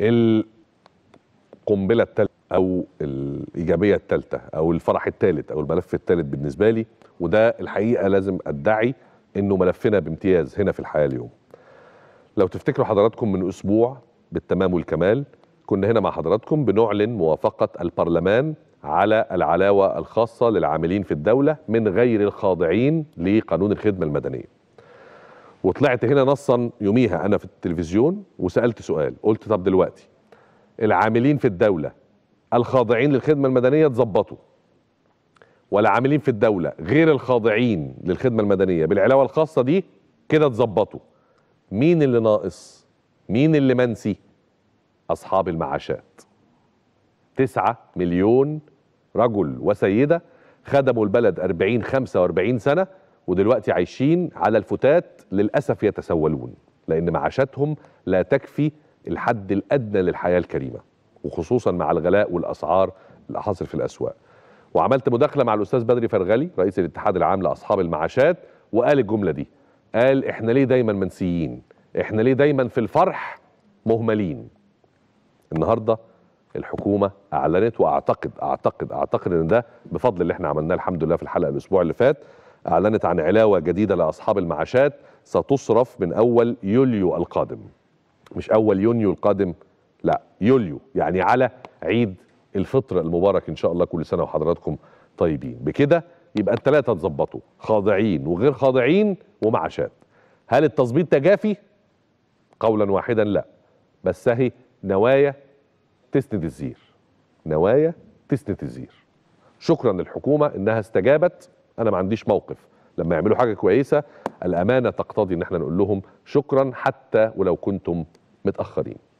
القنبله الثالثه او الايجابيه الثالثه او الفرح الثالث او الملف الثالث بالنسبه لي وده الحقيقه لازم ادعي انه ملفنا بامتياز هنا في الحياه اليوم. لو تفتكروا حضراتكم من اسبوع بالتمام والكمال كنا هنا مع حضراتكم بنعلن موافقه البرلمان على العلاوه الخاصه للعاملين في الدوله من غير الخاضعين لقانون الخدمه المدنيه. وطلعت هنا نصا يوميها انا في التلفزيون وسالت سؤال قلت طب دلوقتي العاملين في الدوله الخاضعين للخدمه المدنيه اتظبطوا ولا عاملين في الدوله غير الخاضعين للخدمه المدنيه بالعلاوه الخاصه دي كده اتظبطوا مين اللي ناقص مين اللي منسي اصحاب المعاشات تسعة مليون رجل وسيده خدموا البلد 40 45 سنه ودلوقتي عايشين على الفتات للأسف يتسولون لأن معاشاتهم لا تكفي الحد الأدنى للحياة الكريمة وخصوصا مع الغلاء والأسعار اللي حاصل في الأسواق وعملت مداخلة مع الأستاذ بدري فرغلي رئيس الاتحاد العام لأصحاب المعاشات وقال الجملة دي قال إحنا ليه دايما منسيين إحنا ليه دايما في الفرح مهملين النهارده الحكومه اعلنت واعتقد اعتقد اعتقد ان ده بفضل اللي احنا عملناه الحمد لله في الحلقه الاسبوع اللي فات أعلنت عن علاوة جديدة لأصحاب المعاشات ستصرف من أول يوليو القادم مش أول يونيو القادم لا يوليو يعني على عيد الفطر المبارك إن شاء الله كل سنة وحضراتكم طيبين بكده يبقى الثلاثة اتظبطوا خاضعين وغير خاضعين ومعاشات هل التظبيط تجافي؟ قولا واحدا لا بس اهي نوايا تسند الزير نوايا تسند الزير شكرا للحكومة انها استجابت انا ما عنديش موقف لما يعملوا حاجه كويسه الامانه تقتضي ان احنا نقول لهم شكرا حتى ولو كنتم متاخرين